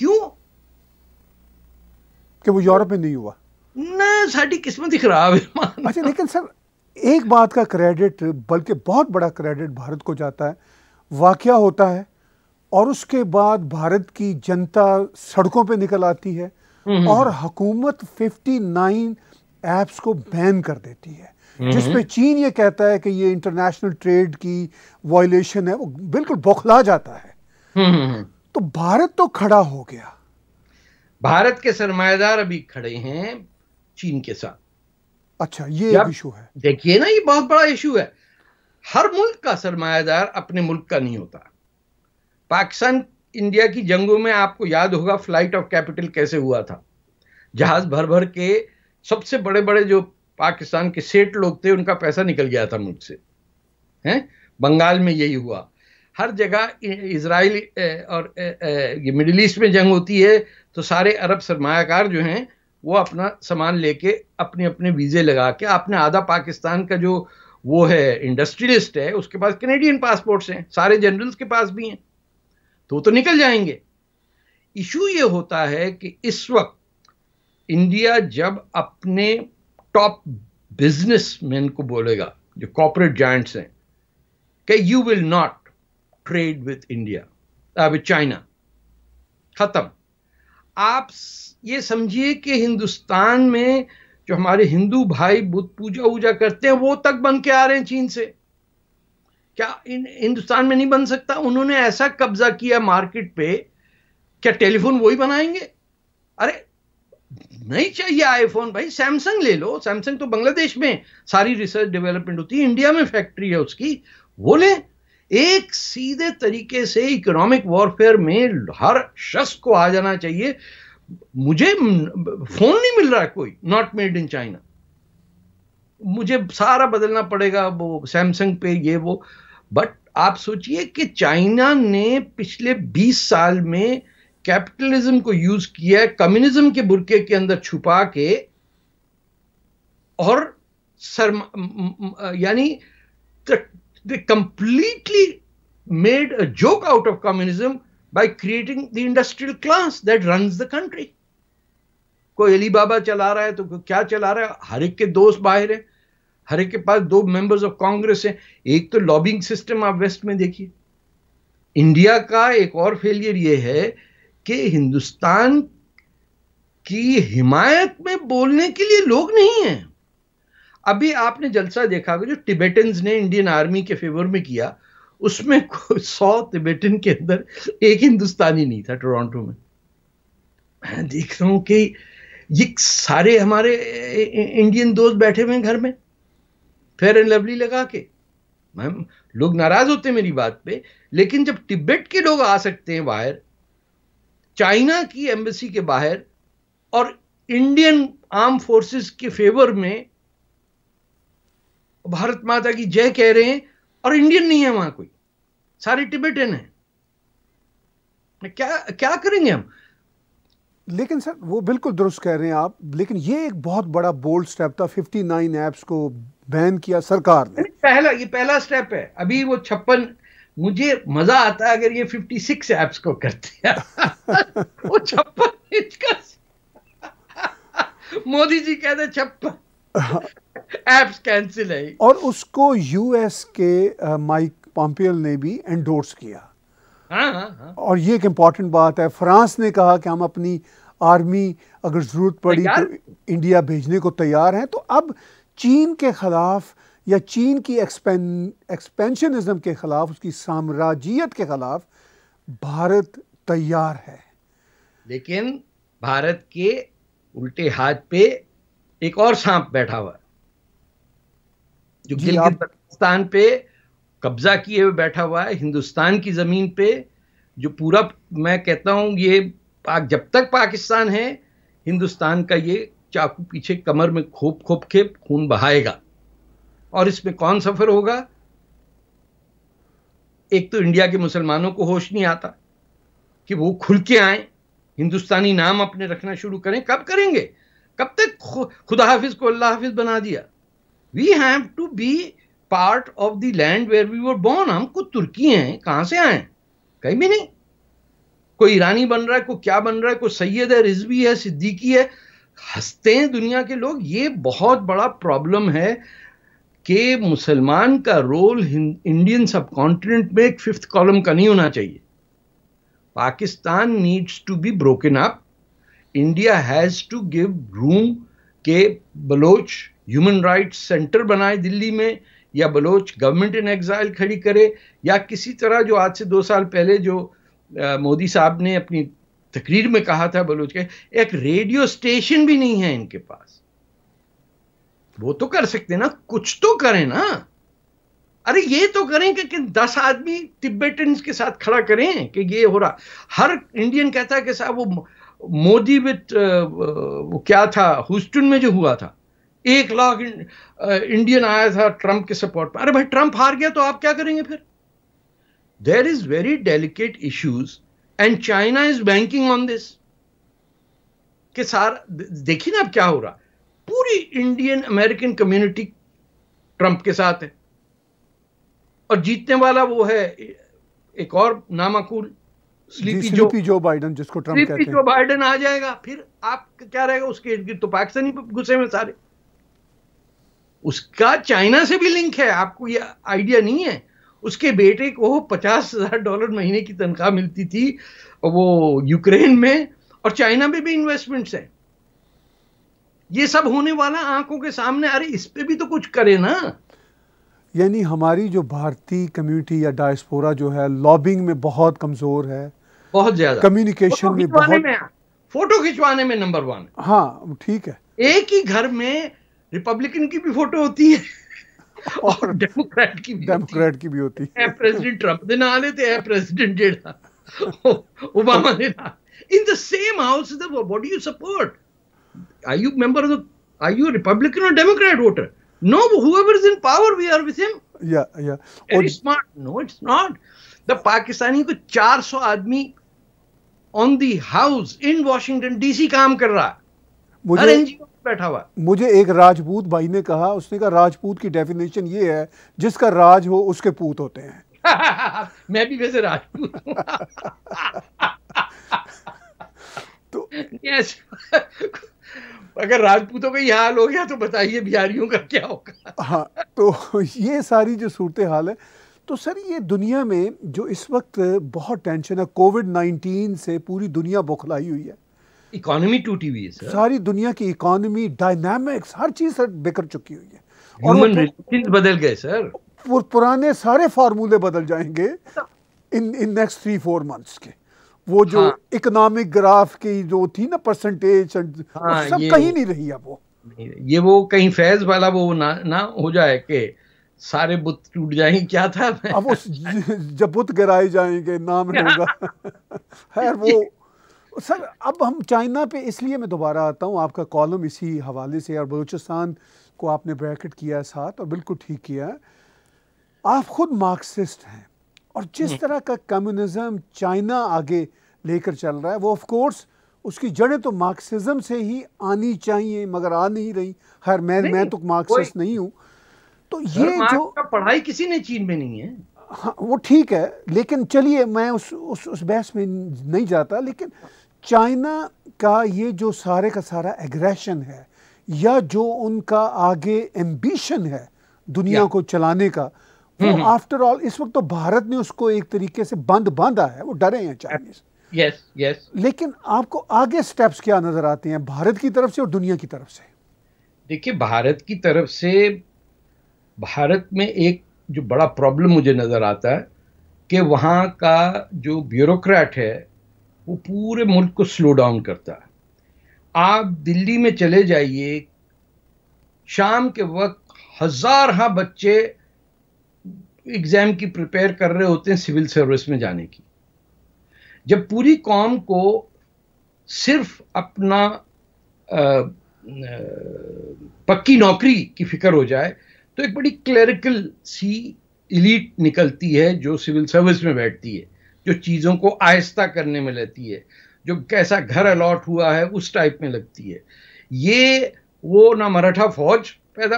क्यों कि वो यूरोप में नहीं हुआ नहीं साड़ी किस्मत ही खराब है अच्छा लेकिन सर एक बात का क्रेडिट बल्कि बहुत बड़ा क्रेडिट भारत को जाता है वाक़ होता है और उसके बाद भारत की जनता सड़कों पे निकल आती है हम्म, हम्म, और हम्म। हुकूमत 59 ऐप्स को बैन कर देती है जिस पे चीन ये कहता है कि ये इंटरनेशनल ट्रेड की वायलेशन है वो बिल्कुल बौखला जाता है तो भारत तो खड़ा हो गया भारत के सरमाएदार अभी खड़े हैं चीन के साथ अच्छा ये इशू है देखिए ना ये बहुत बड़ा इशू है हर मुल्क का सरमायादार अपने मुल्क का नहीं होता पाकिस्तान इंडिया की जंगों में आपको याद होगा फ्लाइट ऑफ कैपिटल कैसे हुआ था जहाज भर भर के सबसे बड़े बड़े जो पाकिस्तान के सेठ लोग थे उनका पैसा निकल गया था मुझसे हैं बंगाल में यही हुआ हर जगह इसराइल और ये मिडिल ईस्ट में जंग होती है तो सारे अरब सरमाकार जो हैं वो अपना सामान लेके अपने अपने वीज़े लगा के आपने आधा पाकिस्तान का जो वो है इंडस्ट्रियलिस्ट है उसके पास कैनेडियन पासपोर्ट्स हैं सारे जनरल्स के पास भी हैं तो वो तो निकल जाएंगे इशू ये होता है कि इस वक्त इंडिया जब अपने टॉप बिजनेस मैन को बोलेगा जो कॉपोरेट जॉइंट्स हैं कि you will not trade with India with China खत्म आप ये समझिए कि हिंदुस्तान में जो हमारे हिंदू भाई बुद्ध पूजा वूजा करते हैं वो तक बन के आ रहे हैं चीन से क्या इन हिंदुस्तान में नहीं बन सकता उन्होंने ऐसा कब्जा किया मार्केट पे क्या टेलीफोन वही बनाएंगे अरे नहीं चाहिए आईफोन भाई सैमसंग ले लो सैमसंग तो बांग्लादेश में सारी रिसर्च डेवलपमेंट होती है इंडिया में फैक्ट्री है उसकी वो लें एक सीधे तरीके से इकोनॉमिक वॉरफेयर में हर शख्स को आ जाना चाहिए मुझे फोन नहीं मिल रहा है कोई नॉट मेड इन चाइना मुझे सारा बदलना पड़ेगा वो सैमसंग पे ये वो बट आप सोचिए कि चाइना ने पिछले 20 साल में कैपिटलिज्म को यूज किया है कम्युनिज्म के बुरके के अंदर छुपा के और सर यानी They completely made a joke out of communism by creating the industrial class that runs the country. कोई अली बाबा चला रहा है तो क्या चला रहा है हर एक के दोस्त बाहर है हर एक के पास दो मेंबर्स ऑफ कांग्रेस हैं एक तो लॉबिंग सिस्टम आप वेस्ट में देखिए इंडिया का एक और फेलियर यह है कि हिंदुस्तान की हिमायत में बोलने के लिए लोग नहीं हैं अभी आपने जलसा देखा होगा जो टिबेटन ने इंडियन आर्मी के फेवर में किया उसमें सौ तिबेटन के अंदर एक हिंदुस्तानी नहीं था टोरंटो में मैं देख रहा हूं कि ये सारे हमारे इंडियन दोस्त बैठे हुए हैं घर में फेयर एंड लवली लगा के मैम लोग नाराज होते हैं मेरी बात पे लेकिन जब तिब्बत के लोग आ सकते हैं बाहर चाइना की एम्बेसी के बाहर और इंडियन आर्म फोर्सेस के फेवर में भारत माता की जय कह रहे हैं और इंडियन नहीं है वहां कोई सारे टिबेटन है क्या क्या करेंगे हम लेकिन सर वो बिल्कुल दुरुस्त कह रहे हैं आप लेकिन ये एक बहुत बड़ा बोल्ड स्टेप था 59 एप्स को बैन किया सरकार ने पहला ये पहला स्टेप है अभी वो छप्पन मुझे मजा आता है अगर ये 56 एप्स को करते हैं वो छप्पन मोदी जी कहते छप्पन हाँ। एप्स कैंसिल है और उसको यूएस के माइक uh, पॉम्पियल ने भी एंडोर्स किया हाँ, हाँ, हाँ. और ये एक इम्पॉर्टेंट बात है फ्रांस ने कहा कि हम अपनी आर्मी अगर जरूरत पड़ी तो इंडिया भेजने को तैयार हैं तो अब चीन के खिलाफ या चीन की एक्सपेंशनिज्म के खिलाफ उसकी साम्राज्यत के खिलाफ भारत तैयार है लेकिन भारत के उल्टे हाथ पे एक और सांप बैठा हुआ जो पाकिस्तान पे कब्जा किए हुए बैठा हुआ है हिंदुस्तान की ज़मीन पे जो पूरा मैं कहता हूं ये पाक जब तक पाकिस्तान है हिंदुस्तान का ये चाकू पीछे कमर में खोप खोप के खून बहाएगा और इसमें कौन सफ़र होगा एक तो इंडिया के मुसलमानों को होश नहीं आता कि वो खुल के आए हिंदुस्तानी नाम अपने रखना शुरू करें कब करेंगे कब तक खुदा हाफिज को अल्लाह हाफिज बना दिया we have to be part of the land where we were born हम कुछ तुर्की हैं कहाँ से आए कहीं भी नहीं कोई ईरानी बन रहा है कोई क्या बन रहा है कोई सैयद है रिजवी है सिद्दीकी है हंसते हैं दुनिया के लोग ये बहुत बड़ा प्रॉब्लम है कि मुसलमान का रोल इंडियन सब कॉन्टिनेंट में एक फिफ्थ कॉलम का नहीं होना चाहिए Pakistan needs to be broken up India has to give room के बलोच ह्यूमन राइट्स सेंटर बनाए दिल्ली में या बलोच गवर्नमेंट इन एग्जाइल खड़ी करे या किसी तरह जो आज से दो साल पहले जो मोदी साहब ने अपनी तकरीर में कहा था बलोच के एक रेडियो स्टेशन भी नहीं है इनके पास वो तो कर सकते ना कुछ तो करें ना अरे ये तो करें कि, कि दस आदमी तिब्बतन के साथ खड़ा करें कि ये हो रहा हर इंडियन कहता है कि साहब वो मोदी विथ वो क्या था ह्यूस्टन में जो हुआ था एक लाख इंडियन आया था ट्रंप के सपोर्ट पर अरे भाई ट्रंप हार गया तो आप क्या करेंगे फिर there is very delicate issues and China is banking on this के सार देखिए ना अब क्या हो रहा पूरी इंडियन अमेरिकन कम्युनिटी ट्रंप के साथ है और जीतने वाला वो है एक और नामाकूल स्लीपी जो जो बाइडन जिसको ट्रंप कहते हैं जो बाइडन आ जाएगा फिर आप क्या रहेगा उसके इर्द गिर्द तो पाकिस्तानी गुस्से में सारे उसका चाइना से भी लिंक है आपको ये आइडिया नहीं है उसके बेटे को पचास हजार डॉलर महीने की तनख्वाह मिलती थी वो यूक्रेन में और चाइना में भी इन्वेस्टमेंट्स है ये सब होने वाला आंखों के सामने अरे इस पर भी तो कुछ करे ना यानी हमारी जो भारतीय कम्युनिटी या डायस्पोरा जो है लॉबिंग में बहुत कमजोर है बहुत ज्यादा कम्युनिकेशन में बहुत में फोटो खिंचवाने में नंबर वन हाँ ठीक है एक ही घर में रिपब्लिकन की भी फोटो होती है और डेमोक्रेट की भी डेमोक्रेट की भी होती है प्रेसिडेंट ट्रंप ਦੇ ਨਾਲ ਤੇ ਇਹ ਪ੍ਰੈਜ਼ੀਡੈਂਟ ਜਿਹੜਾ ओबामा ਦੇ ਨਾਲ ਇਨ ਦ ਸੇਮ ਹਾਊਸ ਦਾ what do you support are you member of are you republican ਔਰ democrat voter no whoever is in power we are with him yeah yeah and it's smart no it's not the pakistani 400 aadmi on the house in washington dc kaam kar raha है हर बैठा हुआ मुझे एक राजपूत भाई ने कहा उसने कहा राजपूत की डेफिनेशन ये है जिसका राज हो उसके पूत होते हैं [LAUGHS] मैं भी वैसे राजपूत [LAUGHS] तो yes. अगर राजपूतों का ये हाल हो गया तो बताइए बिहारियों का क्या होगा हाँ तो ये सारी जो सूरत हाल है तो सर ये दुनिया में जो इस वक्त बहुत टेंशन है कोविड नाइन्टीन से पूरी दुनिया बौखलाई हुई है इकोनॉमी टूटी हुई है सर सारी दुनिया की इकोनॉमी डायनामिक्स हर चीज सर बिखर चुकी हुई है ह्यूमन रिलेशंस बदल गए सर वो पुराने सारे फार्मूले बदल जाएंगे in in next three four months के वो जो हाँ। इकोनॉमिक ग्राफ की जो थी ना परसेंटेज हाँ, सब कहीं नहीं रही अब वो ये वो कहीं फैज वाला वो ना ना हो जाए कि सारे बुत टूट जाएंगे क्या था अब उस जब बुत गिराए जाएंगे नाम [LAUGHS] रहेगा [LAUGHS] खैर वो सर अब हम चाइना पे इसलिए मैं दोबारा आता हूँ आपका कॉलम इसी हवाले से और बलूचिस्तान को आपने ब्रैकेट किया साथ और बिल्कुल ठीक किया आप खुद मार्क्सिस्ट हैं और जिस हम्म। तरह का कम्युनिज्म चाइना आगे लेकर चल रहा है वो ऑफ कोर्स उसकी जड़ें तो मार्क्सिज्म से ही आनी चाहिए मगर आ नहीं रही हर मैं नहीं, मैं तो मार्क्सिस्ट नहीं हूँ तो ये जो पढ़ाई किसी ने चीन में नहीं है हाँ वो ठीक है लेकिन चलिए मैं उस उस उस बहस में नहीं जाता लेकिन चाइना का ये जो सारे का सारा एग्रेशन है या जो उनका आगे एम्बिशन है दुनिया को चलाने का वो आफ्टर हम्म, ऑल हम्म। इस वक्त तो भारत ने उसको एक तरीके से बंद बांधा है वो डरे हैं चाइनीज यस यस लेकिन आपको आगे स्टेप्स क्या नजर आते हैं भारत की तरफ से और दुनिया की तरफ से देखिए भारत की तरफ से भारत में एक जो बड़ा प्रॉब्लम मुझे नज़र आता है कि वहाँ का जो ब्यूरोक्रेट है वो पूरे मुल्क को स्लो डाउन करता है आप दिल्ली में चले जाइए शाम के वक्त हजार हाँ बच्चे एग्ज़ाम की प्रिपेयर कर रहे होते हैं सिविल सर्विस में जाने की जब पूरी कौम को सिर्फ अपना आ, आ, पक्की नौकरी की फिक्र हो जाए तो एक बड़ी क्लरिकल सी इलीट निकलती है जो सिविल सर्विस में बैठती है जो चीज़ों को आहिस्ता करने में लेती है जो कैसा घर अलॉट हुआ है उस टाइप में लगती है ये वो ना मराठा फौज पैदा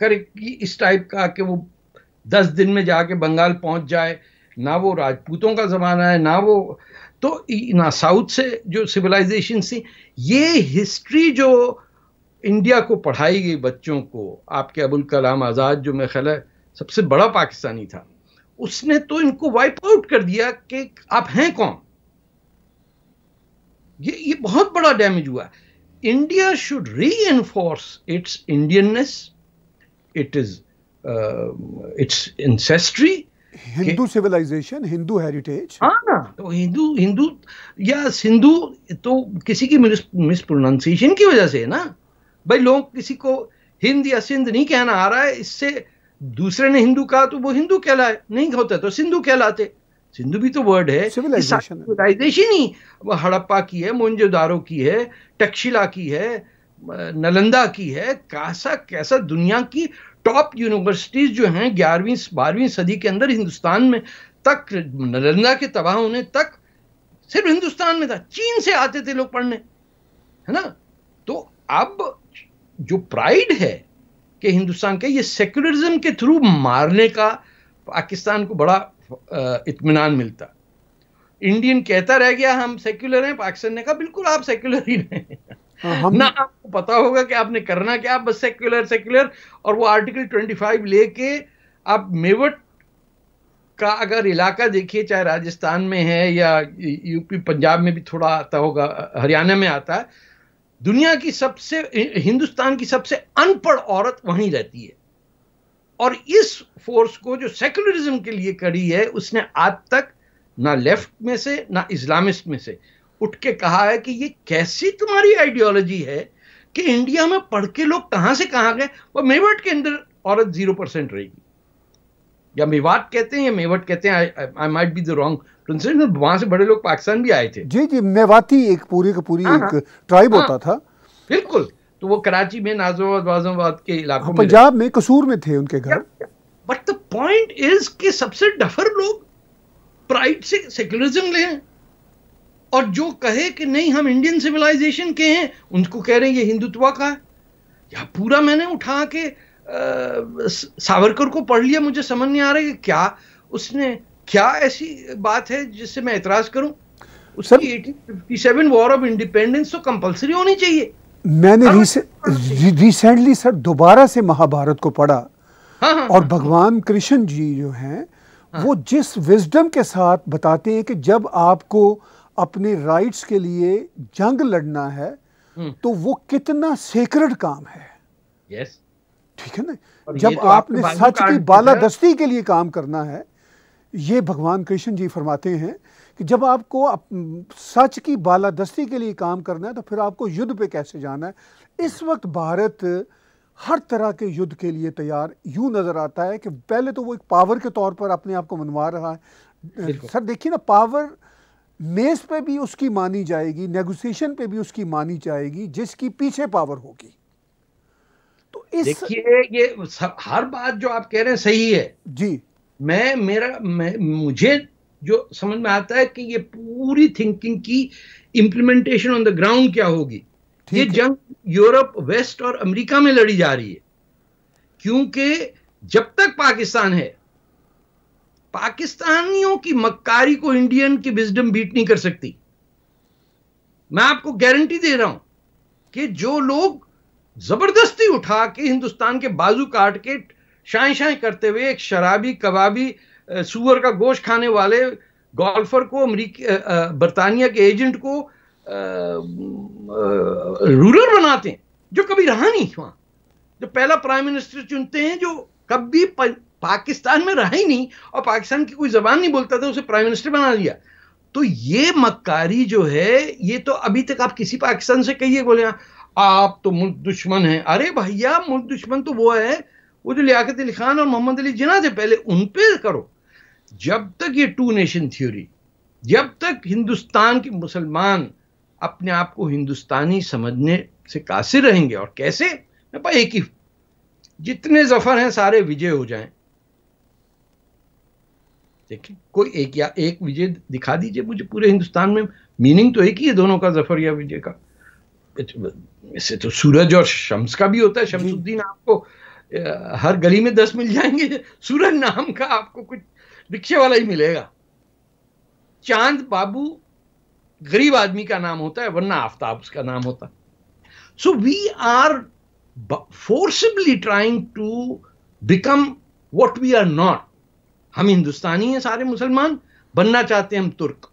करेगी इस टाइप का कि वो दस दिन में जाके बंगाल पहुंच जाए ना वो राजपूतों का ज़माना है ना वो तो ना साउथ से जो सिविलाइजेशन थी ये हिस्ट्री जो इंडिया को पढ़ाई गई बच्चों को आपके अबुल कलाम आज़ाद जो मेरा ख्याल है सबसे बड़ा पाकिस्तानी था उसने तो इनको वाइप आउट कर दिया कि आप हैं कौन ये ये बहुत बड़ा डैमेज हुआ India should reinforce its Indianness it is its ancestry Hindu civilisation Hindu heritage हाँ तो हिंदू हिंदू या सिंधु तो किसी की मिसप्रोनाउंसिएशन की वजह से है ना भाई लोग किसी को हिंद या सिंध नहीं कहना आ रहा है इससे दूसरे ने हिंदू कहा तो वो हिंदू कहलाए नहीं होता तो सिंधु कहलाते सिंधु भी तो वर्ड है सिविलाइजेशन ही हड़प्पा की है मोहनजोदारो की है टक्शिला की है नलंदा की है कैसा कैसा दुनिया की टॉप यूनिवर्सिटीज जो हैं ग्यारहवीं बारहवीं सदी के अंदर हिंदुस्तान में तक नलंदा के तबाह होने तक सिर्फ हिंदुस्तान में था चीन से आते थे लोग पढ़ने है ना तो अब जो प्राइड है कि हिंदुस्तान के ये सेकुलरिज्म के थ्रू मारने का पाकिस्तान को बड़ा इतमान मिलता इंडियन कहता रह गया हम सेक्युलर हैं पाकिस्तान ने कहा बिल्कुल आप सेक्युलर ही नहीं हाँ, हम... ना आपको पता होगा कि आपने करना क्या आप बस सेक्युलर सेक्युलर और वो आर्टिकल 25 लेके आप मेवट का अगर इलाका देखिए चाहे राजस्थान में है या यूपी पंजाब में भी थोड़ा आता होगा हरियाणा में आता है दुनिया की सबसे हिंदुस्तान की सबसे अनपढ़ औरत वहीं रहती है और इस फोर्स को जो सेकुलरिज्म के लिए करी है उसने आज तक ना लेफ्ट में से ना इस्लामिस्ट में से उठ के कहा है कि ये कैसी तुम्हारी आइडियोलॉजी है कि इंडिया में पढ़ के लोग कहां से कहां गए वो मेवट के अंदर औरत जीरो परसेंट रहेगी या मेवाट कहते हैं या मेवट कहते हैं I might be the wrong तो वहां से बड़े लोग पाकिस्तान भी आए थे जी जी मेवाती एक पूरी का पूरी हाँ, एक ट्राइब हाँ। हाँ। होता था बिल्कुल तो वो कराची में नाजमाबाद वाजमाबाद के इलाकों में पंजाब में कसूर में थे उनके घर बट द पॉइंट इज कि सबसे डफर लोग प्राइड से सेक्युलरिज्म ले और जो कहे कि नहीं हम इंडियन सिविलाइजेशन के हैं उनको कह रहे हैं ये हिंदुत्व का है या पूरा मैंने उठा के सावरकर को पढ़ लिया मुझे समझ नहीं आ रहा कि क्या उसने क्या ऐसी बात है जिससे मैं एतराज करूं उसकी 1857 वॉर ऑफ इंडिपेंडेंस तो कंपलसरी होनी चाहिए मैंने रिसेंटली सर दोबारा से महाभारत को पढ़ा हाँ, हाँ, और हाँ। भगवान कृष्ण जी जो हैं हाँ, वो जिस विजडम के साथ बताते हैं कि जब आपको अपने राइट्स के लिए जंग लड़ना है हम्म। तो वो कितना सेक्रेड काम है यस ठीक है ना जब तो आपने सच की बालादस्ती के लिए काम करना है ये भगवान कृष्ण जी फरमाते हैं कि जब आपको आप सच की बालादस्ती के लिए काम करना है तो फिर आपको युद्ध पे कैसे जाना है इस वक्त भारत हर तरह के युद्ध के लिए तैयार यूं नज़र आता है कि पहले तो वो एक पावर के तौर पर अपने आप को मनवा रहा है सर देखिए ना पावर मेज़ पे भी उसकी मानी जाएगी नेगोशिएशन पे भी उसकी मानी जाएगी जिसकी पीछे पावर होगी तो इस देखिए ये हर बात जो आप कह रहे हैं सही है जी मैं मेरा मैं मुझे जो समझ में आता है कि ये पूरी थिंकिंग की इम्प्लीमेंटेशन ऑन द ग्राउंड क्या होगी ये जंग यूरोप वेस्ट और अमेरिका में लड़ी जा रही है क्योंकि जब तक पाकिस्तान है पाकिस्तानियों की मक्कारी को इंडियन की विजडम बीट नहीं कर सकती मैं आपको गारंटी दे रहा हूं कि जो लोग जबरदस्ती उठा के हिंदुस्तान के बाजू काट के शाई शाई करते हुए एक शराबी कबाबी सुअर का गोश्त खाने वाले गोल्फर को अमरीकी बरतानिया के एजेंट को रूरल रूलर बनाते हैं जो कभी रहा नहीं वहाँ जो पहला प्राइम मिनिस्टर चुनते हैं जो कभी पाकिस्तान में रहा ही नहीं और पाकिस्तान की कोई जबान नहीं बोलता था उसे प्राइम मिनिस्टर बना लिया तो ये मक्कारी जो है ये तो अभी तक आप किसी पाकिस्तान से कहिए बोले आप तो मुल्क दुश्मन हैं अरे भैया मुल्क दुश्मन तो वो है वो जो लियाकत अली खान और मोहम्मद अली जिना थे पहले उन पे करो जब तक ये टू नेशन थ्योरी जब तक हिंदुस्तान के मुसलमान अपने आप को हिंदुस्तानी समझने से कासिर रहेंगे और कैसे मैं पा एक ही जितने जफर हैं सारे विजय हो जाएं देखिए कोई एक या एक विजय दिखा दीजिए मुझे पूरे हिंदुस्तान में मीनिंग तो एक ही है दोनों का जफर या विजय का इससे तो सूरज और शम्स का भी होता है शमसुद्दीन आपको हर गली में दस मिल जाएंगे सूरज नाम का आपको कुछ रिक्शे वाला ही मिलेगा चांद बाबू गरीब आदमी का नाम होता है वरना आफ्ताब उसका नाम होता so we are forcibly trying to become what we are not हम हिंदुस्तानी हैं सारे मुसलमान बनना चाहते हैं हम तुर्क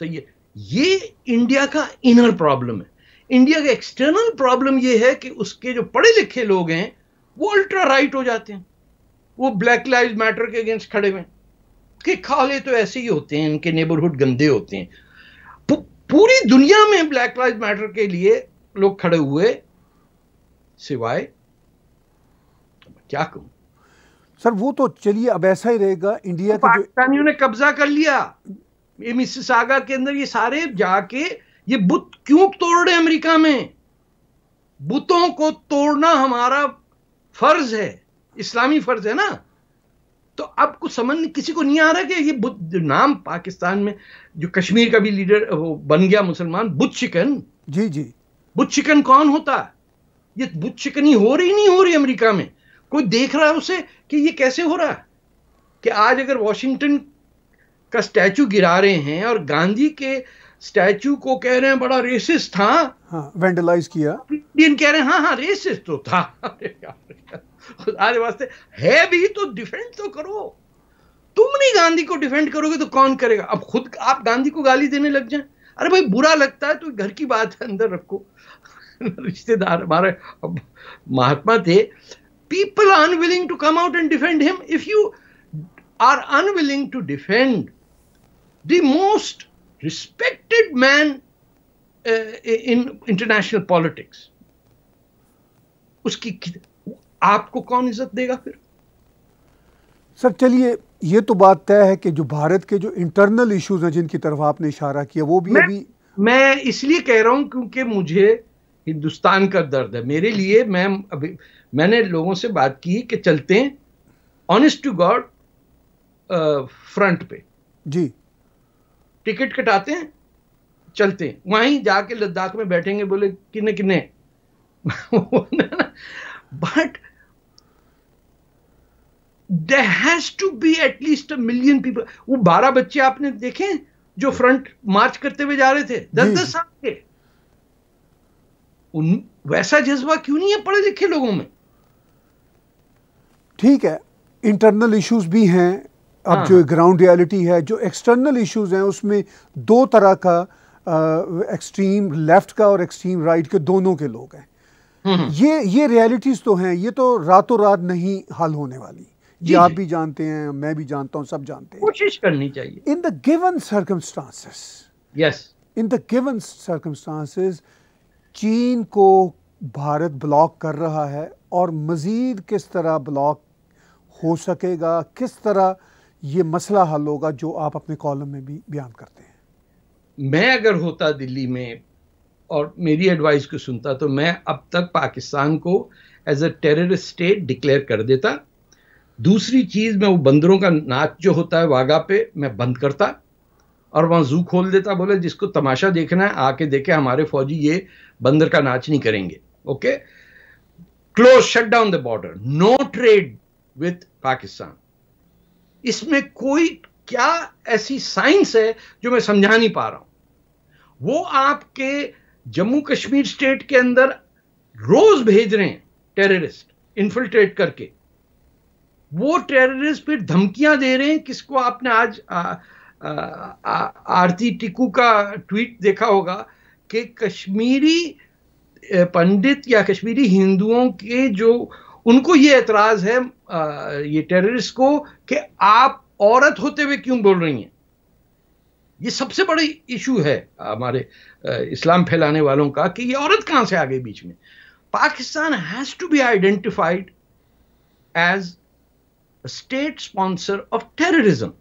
सही है ये इंडिया का इनर प्रॉब्लम है इंडिया का एक्सटर्नल प्रॉब्लम ये है कि उसके जो पढ़े लिखे लोग हैं वो अल्ट्रा राइट हो जाते हैं वो ब्लैक लाइव मैटर के अगेंस्ट खड़े हुए कि खाले तो ऐसे ही होते हैं इनके नेबरहुड गंदे होते हैं पूरी दुनिया में ब्लैक लाइव मैटर के लिए लोग खड़े हुए सिवाय क्या कहूं सर वो तो चलिए अब ऐसा ही रहेगा इंडिया तो पाकिस्तानियों ने कब्जा कर लिया ये मिसिसागा के अंदर ये सारे जाके ये बुत क्यों तोड़ रहे अमेरिका में बुतों को तोड़ना हमारा फर्ज है इस्लामी फर्ज है ना तो अब कुछ समझ किसी को नहीं आ रहा कि ये बुद्ध नाम पाकिस्तान में जो कश्मीर का भी लीडर वो बन गया मुसलमान बुद्ध चिकन जी जी बुद्ध चिकन कौन होता ये बुद्ध ही हो रही नहीं हो रही अमेरिका में कोई देख रहा है उसे कि ये कैसे हो रहा है कि आज अगर वॉशिंगटन का स्टैचू गिरा रहे हैं और गांधी के स्टैचू को कह रहे हैं बड़ा रेसिस था हाँ? हाँ वेंडलाइज किया इंडियन कह रहे हैं हाँ हाँ रेसिस्ट तो था खुदा वास्ते है भी तो डिफेंड तो करो तुम नहीं गांधी को डिफेंड करोगे तो कौन करेगा अब खुद आप गांधी को गाली देने लग जाए अरे भाई बुरा लगता है तो घर की बात है अंदर रखो [LAUGHS] रिश्तेदार हमारे महात्मा थे people are unwilling to come out and defend him if you are unwilling to defend the most respected man in international politics उसकी आपको कौन इज्जत देगा फिर सर चलिए ये तो बात तय है कि जो भारत के जो इंटरनल इश्यूज हैं जिनकी तरफ आपने इशारा किया वो भी मैं, अभी मैं इसलिए कह रहा हूं क्योंकि मुझे हिंदुस्तान का दर्द है मेरे लिए मैं अभी मैंने लोगों से बात की कि चलते हैं ऑनेस्ट टू गॉड फ्रंट पे जी टिकट कटाते हैं चलते वहीं जाके लद्दाख में बैठेंगे बोले किन्ने किन्ने but they has to be at least a million people वो बारह बच्चे आपने देखे जो फ्रंट मार्च करते हुए जा रहे थे दस दस साल के उन वैसा जज्बा क्यों नहीं है पढ़े लिखे लोगों में ठीक है इंटरनल इश्यूज भी हैं अब हाँ। जो ग्राउंड रियलिटी है जो एक्सटर्नल इश्यूज हैं उसमें दो तरह का एक्सट्रीम लेफ्ट का और एक्सट्रीम राइट के दोनों के लोग हैं हम्म, हम्म। ये ये रियलिटीज़ तो हैं ये तो रातों रात नहीं हल होने वाली ये आप भी जानते हैं मैं भी जानता हूं सब जानते हैं कोशिश करनी चाहिए in the given circumstances yes in the given circumstances चीन को भारत ब्लॉक कर रहा है और मज़ीद किस तरह ब्लॉक हो सकेगा किस तरह ये मसला हल होगा जो आप अपने कॉलम में भी बयान करते हैं मैं अगर होता दिल्ली में और मेरी एडवाइस को सुनता तो मैं अब तक पाकिस्तान को as a terrorist state declare कर देता दूसरी चीज़ मैं वो बंदरों का नाच जो होता है वागा पे मैं बंद करता और वहाँ जू खोल देता बोले जिसको तमाशा देखना है आके देखे हमारे फौजी ये बंदर का नाच नहीं करेंगे okay close shut down the border no trade with Pakistan इसमें कोई क्या ऐसी साइंस है जो मैं समझा नहीं पा रहा हूं वो आपके जम्मू कश्मीर स्टेट के अंदर रोज भेज रहे हैं टेररिस्ट इन्फिल्ट्रेट करके वो टेररिस्ट फिर धमकियां दे रहे हैं किसको आपने आज आ, आ, आ, आरती टिकू का ट्वीट देखा होगा कि कश्मीरी पंडित या कश्मीरी हिंदुओं के जो उनको ये एतराज़ है ये टेररिस्ट को कि आप औरत होते हुए क्यों बोल रही हैं ये सबसे बड़ी इशू है हमारे इस्लाम फैलाने वालों का कि ये औरत कहां से आ गई बीच में Pakistan has to be identified as state sponsor of terrorism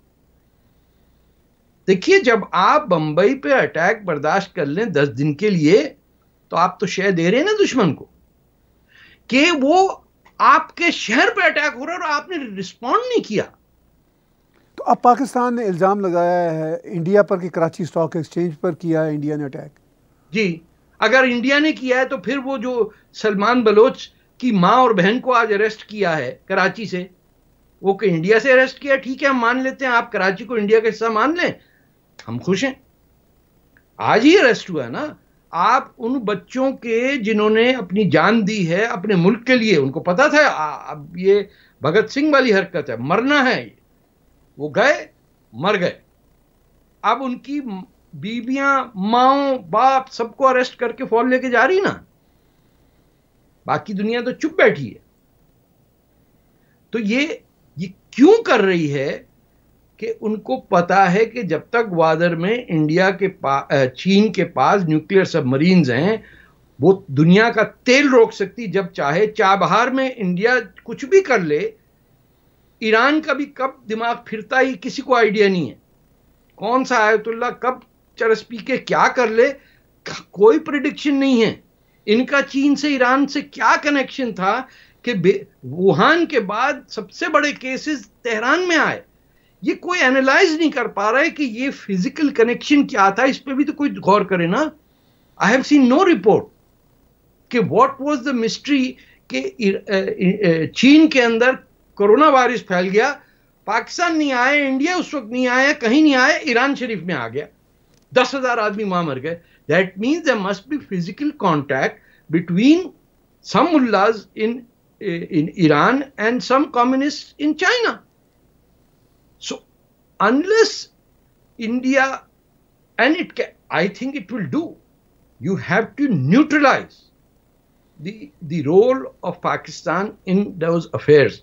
देखिए जब आप बंबई पे अटैक बर्दाश्त कर लें दस दिन के लिए तो आप तो शह दे रहे हैं ना दुश्मन को कि वो आपके शहर पे अटैक हो रहा है और आपने रिस्पॉन्ड नहीं किया अब पाकिस्तान ने इल्ज़ाम लगाया है इंडिया पर कि कराची स्टॉक एक्सचेंज पर किया है इंडिया ने अटैक जी अगर इंडिया ने किया है तो फिर वो जो सलमान बलोच की माँ और बहन को आज अरेस्ट किया है कराची से वो कि इंडिया से अरेस्ट किया ठीक है हम मान लेते हैं आप कराची को इंडिया का हिस्सा मान लें हम खुश हैं आज ही अरेस्ट हुआ ना आप उन बच्चों के जिन्होंने अपनी जान दी है अपने मुल्क के लिए उनको पता था अब ये भगत सिंह वाली हरकत है मरना है वो गए मर गए अब उनकी बीबियां माओ बाप सबको अरेस्ट करके फॉर्म लेके जा रही ना बाकी दुनिया तो चुप बैठी है तो ये ये क्यों कर रही है कि उनको पता है कि जब तक वादर में इंडिया के पास चीन के पास न्यूक्लियर सबमरीन हैं वो दुनिया का तेल रोक सकती जब चाहे चाबहार में इंडिया कुछ भी कर ले ईरान का भी कब दिमाग फिरता ही किसी को आइडिया नहीं है कौन सा आयतुल्ला कब चरस पी के क्या कर ले कोई प्रिडिक्शन नहीं है इनका चीन से ईरान से क्या कनेक्शन था कि वुहान के बाद सबसे बड़े केसेस तेहरान में आए ये कोई एनालाइज नहीं कर पा रहा है कि ये फिजिकल कनेक्शन क्या था इस पर भी तो कोई गौर करे ना I have seen no report कि व्हाट वाज द मिस्ट्री के चीन के अंदर कोरोना वायरस फैल गया पाकिस्तान नहीं आए इंडिया उस वक्त नहीं आया कहीं नहीं आया ईरान शरीफ में आ गया दस हजार आदमी वहां मर गए that mean the must be physical contact between some मुलाज in in Iran and some communist in China so unless India and it कै I think it will do you have to neutralise the role of Pakistan in those affairs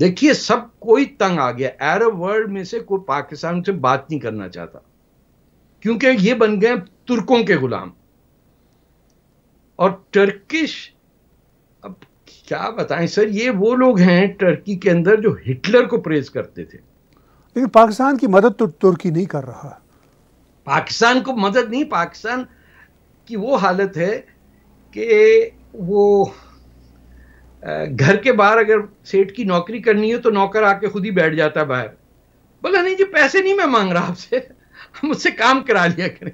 देखिए सब कोई तंग आ गया Arab world में से कोई पाकिस्तान से बात नहीं करना चाहता क्योंकि ये बन गए तुर्कों के गुलाम और टर्किश अब क्या बताएं सर ये वो लोग हैं टर्की के अंदर जो हिटलर को प्रेज करते थे लेकिन पाकिस्तान की मदद तो तुर्की नहीं कर रहा पाकिस्तान को मदद नहीं पाकिस्तान की वो हालत है कि वो घर के बाहर अगर सेठ की नौकरी करनी है तो नौकर आके खुद ही बैठ जाता है बाहर बोला नहीं जी पैसे नहीं मैं मांग रहा आपसे [LAUGHS] मुझसे काम करा लिया करें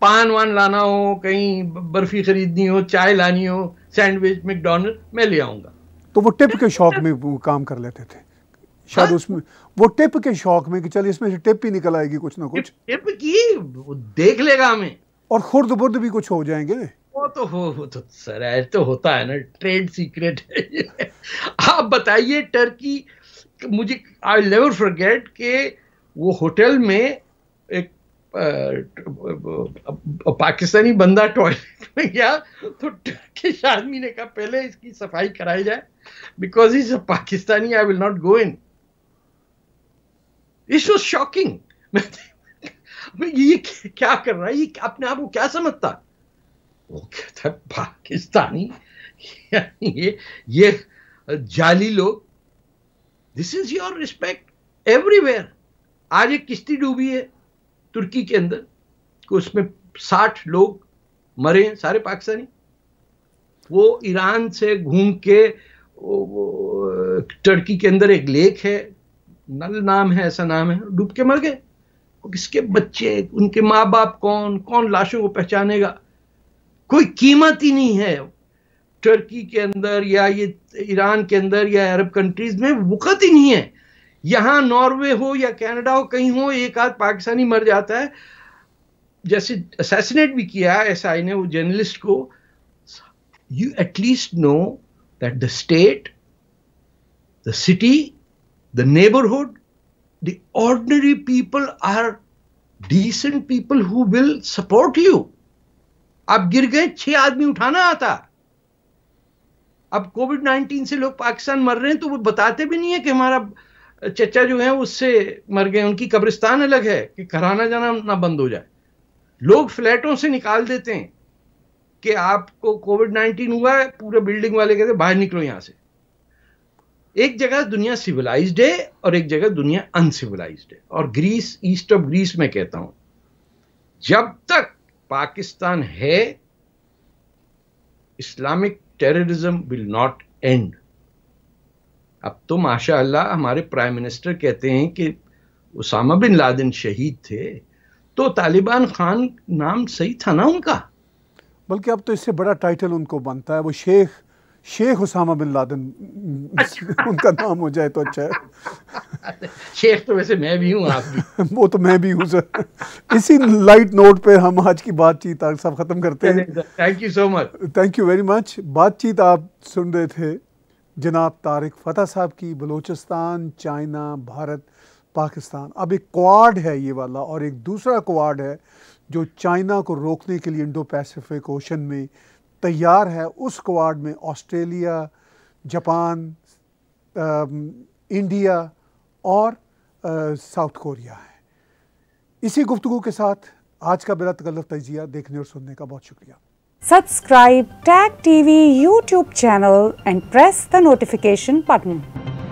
पान वान लाना हो कहीं बर्फी खरीदनी हो चाय लानी हो सैंडविच मैकडोनल्ड मैं ले आऊंगा तो वो टिप के शौक में काम कर लेते थे शायद हाँ? उसमें वो टिप के शौक में कि चल इसमें से टिप ही निकल आएगी कुछ ना कुछ टिप की देख लेगा हमें और खुर्द बुर्द भी कुछ हो जाएंगे वो तो हो वो तो सर ऐसे तो होता है ना ट्रेड सीक्रेट है आप बताइए टर्की मुझे आई नेवर फॉरगेट के वो होटल में एक पाकिस्तानी बंदा टॉयलेट में गया तो टर्किश आदमी ने कहा पहले इसकी सफाई कराई जाए because is a Pakistani I will not go in this was shocking ये क्या कर रहा है ये अपने आप को क्या समझता वो क्या था पाकिस्तानी ये ये जाली लोग this is your respect everywhere आज एक किश्ती डूबी है तुर्की के अंदर उसमें साठ लोग मरे हैं सारे पाकिस्तानी वो ईरान से घूम के टर्की के अंदर एक लेक है नल नाम है ऐसा नाम है डूब के मर गए किसके बच्चे उनके माँ बाप कौन कौन लाशों को पहचानेगा कोई कीमत ही नहीं है टर्की के अंदर या ये ईरान के अंदर या अरब कंट्रीज में वक़्त ही नहीं है यहाँ नॉर्वे हो या कनाडा हो कहीं हो एक आध पाकिस्तानी मर जाता है जैसे असैसिनेट भी किया एस आई ने वो जर्नलिस्ट को you at least know that the state the city the neighbourhood the ordinary people are decent people who will support you आप गिर गए छह आदमी उठाना आता अब कोविड नाइनटीन से लोग पाकिस्तान मर रहे हैं तो वो बताते भी नहीं है कि हमारा चचा जो है उससे मर गए उनकी कब्रिस्तान अलग है कि घराना जाना ना बंद हो जाए लोग फ्लैटों से निकाल देते हैं कि आपको कोविड नाइन्टीन हुआ है पूरे बिल्डिंग वाले कहते बाहर निकलो यहां से एक जगह दुनिया सिविलाइज है और एक जगह दुनिया अनसिविलाइज है और ग्रीस ईस्ट ऑफ ग्रीस में कहता हूं जब तक पाकिस्तान है Islamic terrorism will not end अब तो माशा अल्लाह हमारे प्राइम मिनिस्टर कहते हैं कि उसामा बिन लादिन शहीद थे तो तालिबान खान नाम सही था ना उनका बल्कि अब तो इससे बड़ा टाइटल उनको बनता है वो Sheikh Sheikh Osama bin Laden अच्छा। उनका नाम हो जाए तो अच्छा है शेख तो वैसे मैं भी हूँ आप भी वो तो मैं भी हूँ सर इसी लाइट नोट पे हम आज की बातचीत आज साहब ख़त्म करते हैं thank you so much thank you very much बातचीत आप सुन रहे थे जनाब तारिक फतेह साहब की बलोचिस्तान चाइना भारत पाकिस्तान अब एक क्वाड है ये वाला और एक दूसरा क्वाड है जो चाइना को रोकने के लिए इंडो पैसिफिक ओशन में तैयार है उस क्वाड में ऑस्ट्रेलिया जापान इंडिया और साउथ कोरिया है इसी गुफ्तु के साथ आज का बिला तकल्लफ तजिया देखने और सुनने का बहुत शुक्रिया subscribe tag TV YouTube channel and press the notification button